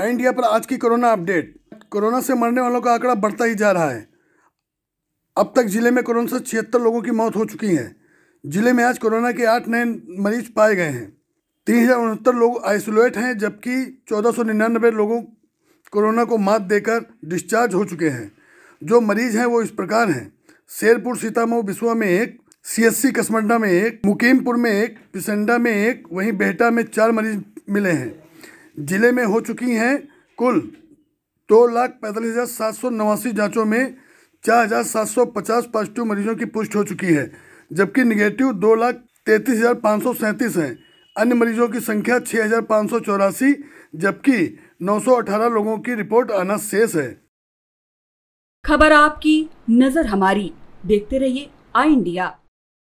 आई India पर आज की कोरोना अपडेट कोरोना से मरने वालों का आंकड़ा बढ़ता ही जा रहा है अब तक जिले में कोरोना से छिहत्तर लोगों की मौत हो चुकी है जिले में आज कोरोना के आठ नए मरीज पाए गए हैं तीन हज़ार उनहत्तर लोग आइसोलेट हैं जबकि चौदह सौ निन्यानबे लोगों कोरोना को मात देकर डिस्चार्ज हो चुके हैं जो मरीज हैं वो इस प्रकार हैं शेरपुर सीतामऊ बिस्वा में एक सीएससी कसमंडा में एक मुकीमपुर में एक पिसंडा में एक वहीं बेहटा में चार मरीज मिले हैं जिले में हो चुकी हैं कुल दो लाख पैंतालीस हज़ार सात सौ नवासी जाँचों में चार हज़ार सात सौ पचास पॉजिटिव मरीजों की पुष्टि हो चुकी है जबकि निगेटिव दो लाख तैंतीस हज़ार पाँच सौ सैंतीस हैं अन्य मरीजों की संख्या छः हज़ार पाँच सौ चौरासी जबकि नौ सौ अठारह लोगों की रिपोर्ट आना शेष है खबर आपकी नज़र हमारी देखते रहिए आई इंडिया